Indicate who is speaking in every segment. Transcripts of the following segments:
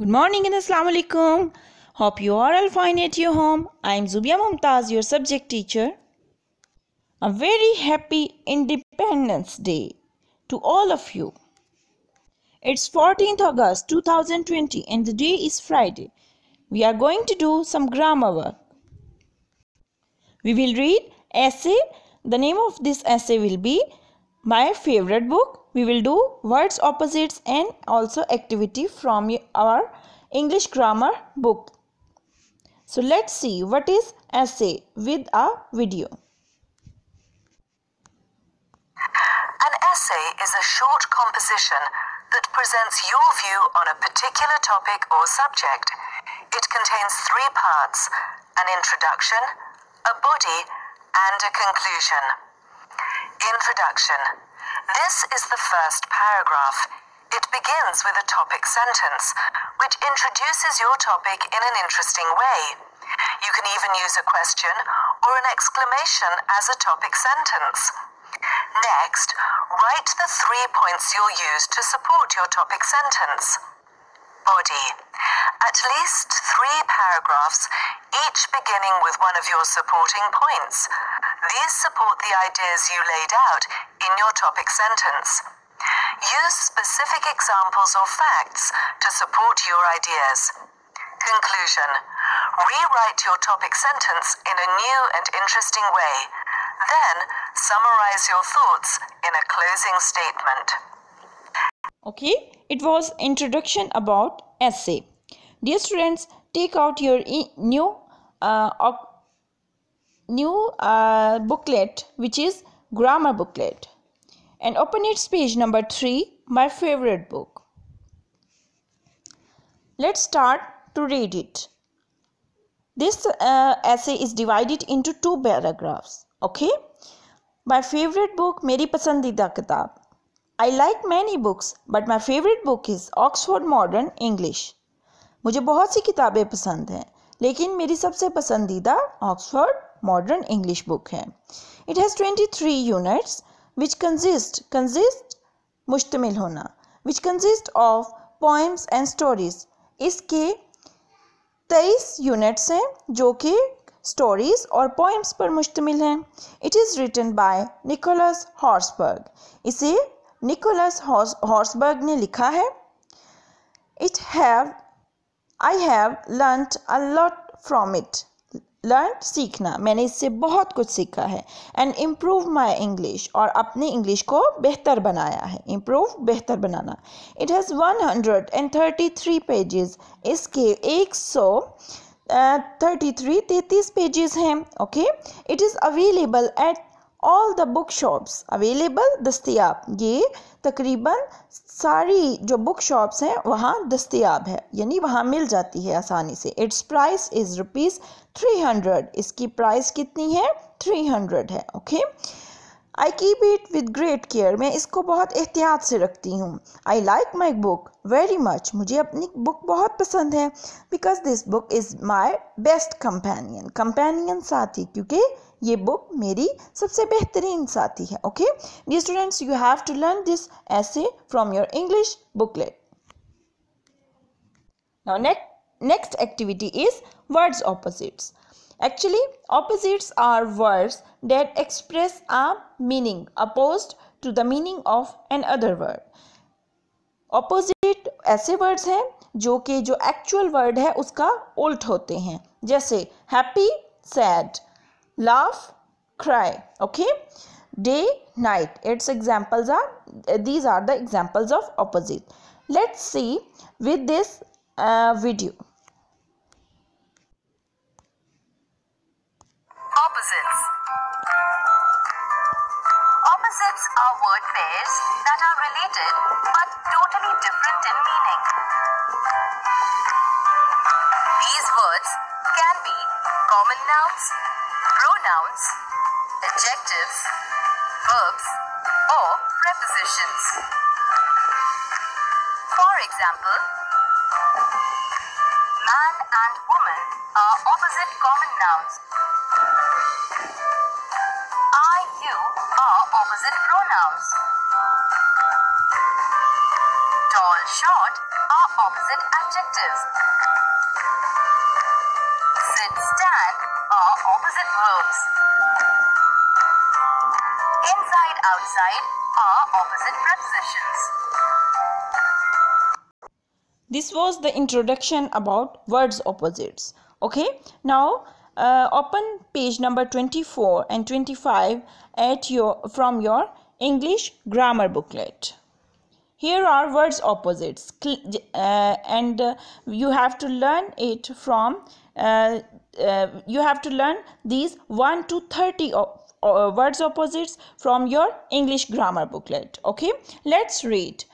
Speaker 1: Good morning and Assalamu Alaikum. Hope you are all fine at your home. I am Zubia Mumtaz, your subject teacher. A very happy Independence Day to all of you. It's 14th August 2020 and the day is Friday. We are going to do some grammar work. We will read essay. The name of this essay will be My Favorite Book we will do words opposites and also activity from our English grammar book. So let's see what is essay with a video.
Speaker 2: An essay is a short composition that presents your view on a particular topic or subject. It contains three parts an introduction, a body, and a conclusion. Introduction this is the first paragraph. It begins with a topic sentence, which introduces your topic in an interesting way. You can even use a question or an exclamation as a topic sentence. Next, write the three points you'll use to support your topic sentence. Body. At least three paragraphs, each beginning with one of your supporting points. These support the ideas you laid out in your topic sentence. Use specific examples or facts to support your ideas. Conclusion Rewrite your topic sentence in a new and interesting way. Then summarize your thoughts in a closing statement.
Speaker 1: Okay, it was introduction about essay. Dear students, take out your e new uh, new uh, booklet which is grammar booklet and open its page number 3 my favorite book let's start to read it this uh, essay is divided into two paragraphs okay my favorite book meri pasandida kitab i like many books but my favorite book is oxford modern english मुझे बहुत सी किताबें पसंद हैं लेकिन मेरी सबसे पसंदीदा Oxford modern English book है it has twenty three units which consist consist मुश्तमिल होना which consist of poems and stories इसके तेईस यूनिट्स हैं जो कि स्टोरीज और पोइम्स पर मुश्तमिल हैं it is written by Nicholas Horsburgh इसे निकोलस हॉर्सबर्ग ने लिखा है it have I have learnt a lot from it learn सीखना मैंने इससे बहुत कुछ सीखा है एंड इम्प्रूव माई इंग्लिश और अपनी इंग्लिश को बेहतर बनाया है इम्प्रूव बेहतर बनाना it has one hundred and thirty three pages इसके एक सौ थर्टी थ्री तैतीस पेजेस हैं okay it is available at all the book shops available दस्तियाब ये तकरीबन सारी जो बुक शॉप्स हैं वहाँ दस्तियाब है यानी वहाँ मिल जाती है आसानी से its price is rupees three hundred इसकी प्राइस कितनी है थ्री हंड्रेड है okay I keep it with great care मैं इसको बहुत एहतियात से रखती हूँ I like my book very much मुझे अपनी बुक बहुत पसंद है because this book is my best companion companion साथी क्योंकि ये बुक मेरी सबसे बेहतरीन साथी है okay the students you have to learn this ऐसे from your English booklet next next activity is words opposites actually opposites are words that express a meaning opposed to the meaning of an other word opposite ऐसे words हैं जो कि जो actual word है उसका उल्ट होते हैं जैसे sad laugh cry okay day night its examples are these are the examples of opposite let's see with this uh, video
Speaker 2: opposites. Opposites are word pairs that are related but totally different in meaning. These words can be common nouns, pronouns, adjectives, verbs, or prepositions. For example, man and woman are opposite common nouns Tall, short are opposite adjectives. Sit, stand are opposite verbs. Inside, outside are opposite prepositions.
Speaker 1: This was the introduction about words opposites. Okay, now uh, open page number 24 and 25 at your from your English grammar booklet. Here are words opposites uh, and uh, you have to learn it from, uh, uh you have to learn these 1 to 30 op words opposites from your English grammar booklet. Okay, let's read.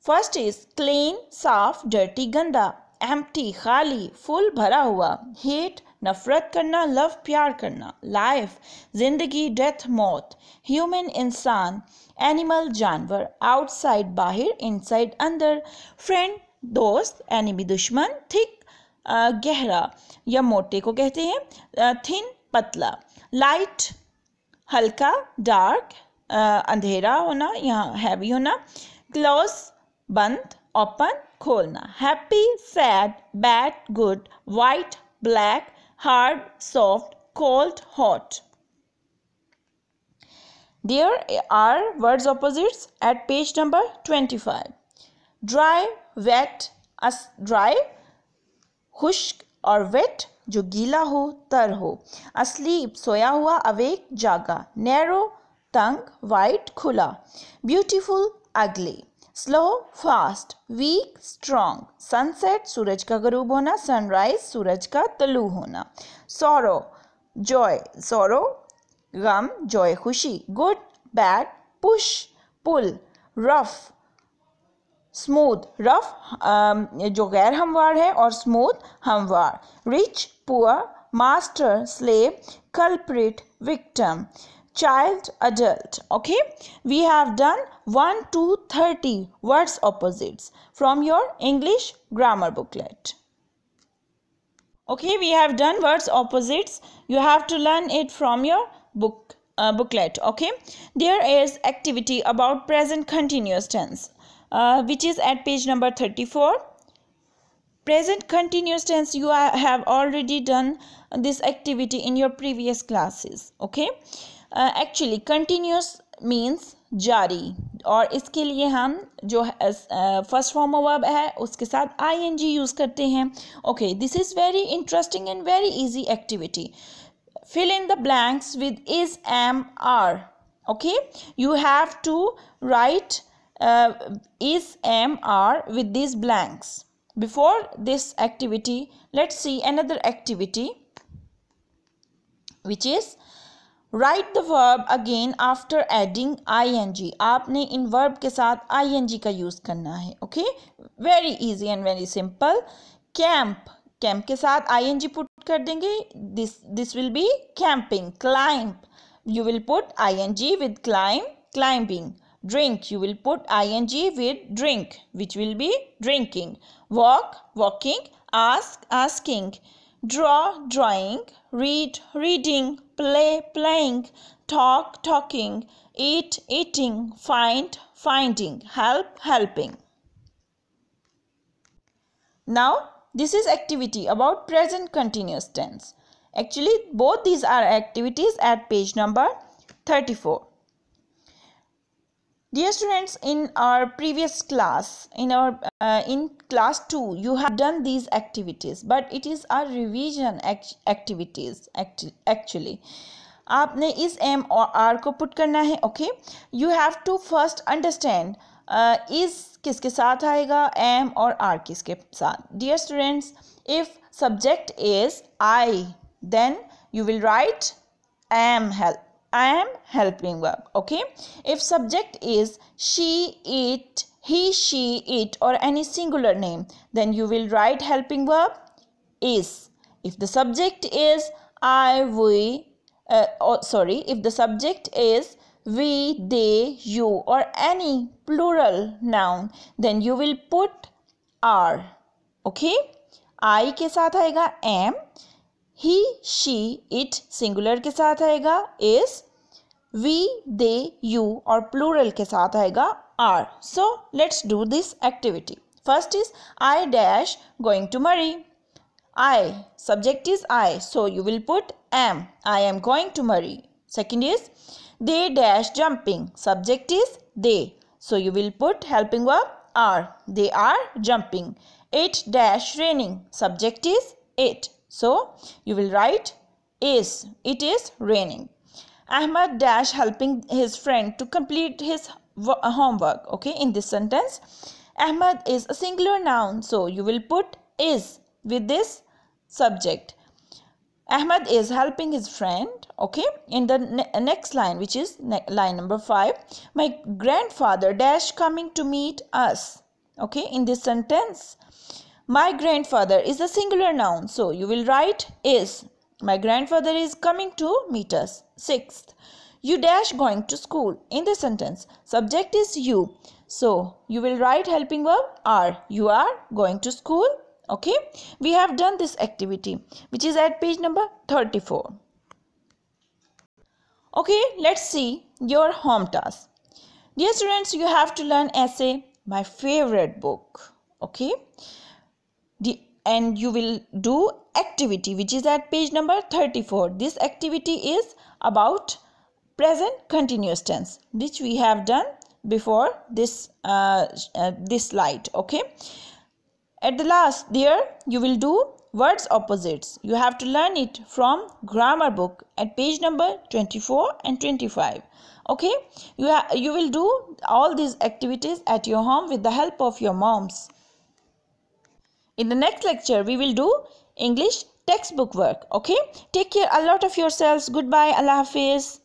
Speaker 1: First is clean, soft, dirty, ganda, empty, khali, full, bhara hua, hate, नफरत करना love प्यार करना life जिंदगी death मौत human इंसान animal जानवर outside बाहर inside अंदर फ्रेंड दोस्त एनिमी दुश्मन थिक गहरा या मोटे को कहते हैं थिन पतला लाइट हल्का डार्क अंधेरा होना यहाँ हैवी होना क्लोज बंद ओपन खोलना happy sad bad good white black hard, soft, cold, hot. There are words opposites at page number 25. Dry, wet, as dry, खुश्क और वेट जो गीला हो तर हो असलीब सोया हुआ अवेक जागा नैरो तंग वाइट खुला beautiful ugly slow fast weak strong sunset सूरज का गरूब होना सनराइज सूरज का तलू होना सौरो जॉय सौरो गम जॉय खुशी good bad push pull rough smooth rough जो गैर हमवार है और स्मूथ हमवार rich poor master slave culprit victim child adult okay we have done 1 to 30 words opposites from your english grammar booklet okay we have done words opposites you have to learn it from your book uh, booklet okay there is activity about present continuous tense uh, which is at page number 34 present continuous tense you have already done this activity in your previous classes okay actually continuous means जारी और इसके लिए हम जो first form of verb है उसके साथ I N ji use करते हैं okay this is very interesting and very easy activity fill in the blanks with is am are okay you have to write is am are with this blanks before this activity let's see another activity which is write the verb again after adding I N G आपने इन verb के साथ I N जी का use करना है okay very easy and very simple camp camp के साथ I N G put कर देंगे this this will be camping climb you will put I N G with climb climbing drink you will put I N G with drink which will be drinking walk walking ask asking draw drawing read reading play playing talk talking eat eating find finding help helping now this is activity about present continuous tense actually both these are activities at page number 34 dear students in our previous class in our uh, in class 2 you have done these activities but it is our revision activities actually aapne is m or r ko put karna hai okay you have to first understand uh, is kiske saath aayega m or r kiske saath dear students if subject is i then you will write am help I am helping verb. Okay. If subject is she, it, he, she, it or any singular name, then you will write helping verb is. If the subject is I, we, uh, oh, sorry, if the subject is we, they, you or any plural noun, then you will put are. Okay. I के साथ आएगा am. He she it singular के साथ आएगा is we they you और plural के साथ आएगा are so let's do this activity first is I dash going to marry I subject is I so you will put am I am going to marry second is they dash jumping subject is they so you will put helping verb are they are jumping it dash raining subject is it So you will write is. It is raining. Ahmad dash helping his friend to complete his homework. Okay, in this sentence, Ahmad is a singular noun. So you will put is with this subject. Ahmad is helping his friend. Okay, in the ne next line, which is line number five, my grandfather dash coming to meet us. Okay, in this sentence, my grandfather is a singular noun, so you will write is. My grandfather is coming to meet us. Sixth, you dash going to school. In the sentence, subject is you. So you will write helping verb are. You are going to school. Okay, we have done this activity which is at page number 34. Okay, let's see your home task. Dear students, you have to learn essay, my favorite book. Okay and you will do activity which is at page number 34 this activity is about present continuous tense which we have done before this uh, uh, this slide okay at the last there you will do words opposites you have to learn it from grammar book at page number 24 and 25 okay you you will do all these activities at your home with the help of your moms in the next lecture, we will do English textbook work. Okay. Take care a lot of yourselves. Goodbye. Allah Hafiz.